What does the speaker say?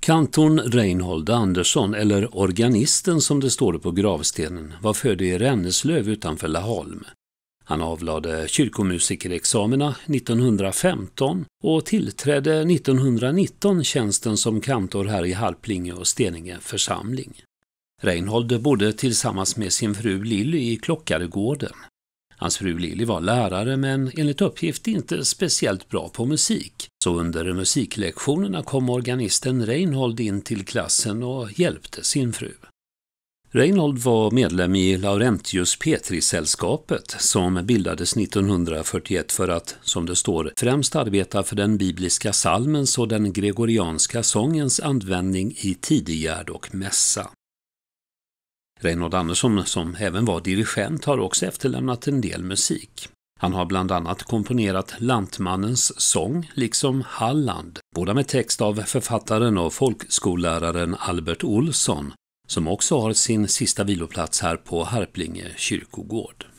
Kantorn Reinhold Andersson, eller organisten som det står på gravstenen, var född i Ränneslöv utanför Laholm. Han avlade kyrkomusikerexamina 1915 och tillträdde 1919 tjänsten som kantor här i Harplinge och Steninge församling. Reinhold bodde tillsammans med sin fru Lilly i Klockaregården. Hans fru Lilly var lärare men enligt uppgift inte speciellt bra på musik. Så under musiklektionerna kom organisten Reinhold in till klassen och hjälpte sin fru. Reinhold var medlem i Laurentius Petri-sällskapet som bildades 1941 för att, som det står, främst arbeta för den bibliska psalmens och den gregorianska sångens användning i tidigärd och mässa. Reinhold Andersson, som även var dirigent, har också efterlämnat en del musik. Han har bland annat komponerat Lantmannens sång, liksom Halland, båda med text av författaren och folkskolläraren Albert Olsson, som också har sin sista viloplats här på Harplinge kyrkogård.